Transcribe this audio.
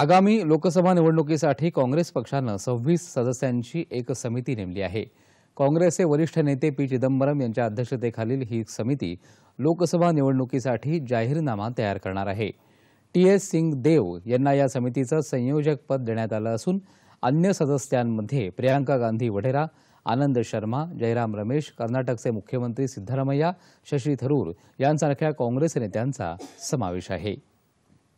आगामी लोकसभा निवडणुकीसाठी काँग्रेस पक्षानं सव्वीस सदस्यांची एक समिती नेमली आहे काँग्रेसचे वरिष्ठ नेते पी चिदंबरम यांच्या अध्यक्षतेखालील ही समिती लोकसभा निवडणुकीसाठी जाहीरनामा तयार करणार आहे टी एस सिंग देव यांना या समितीचं संयोजक पद देण्यात आलं असून अन्य सदस्यांमध्ये प्रियांका गांधी वढेरा आनंद शर्मा जयराम रमेश कर्नाटकचे मुख्यमंत्री सिद्धरामय्या शशी थरूर यांसारख्या काँग्रेस नेत्यांचा समावेश आहे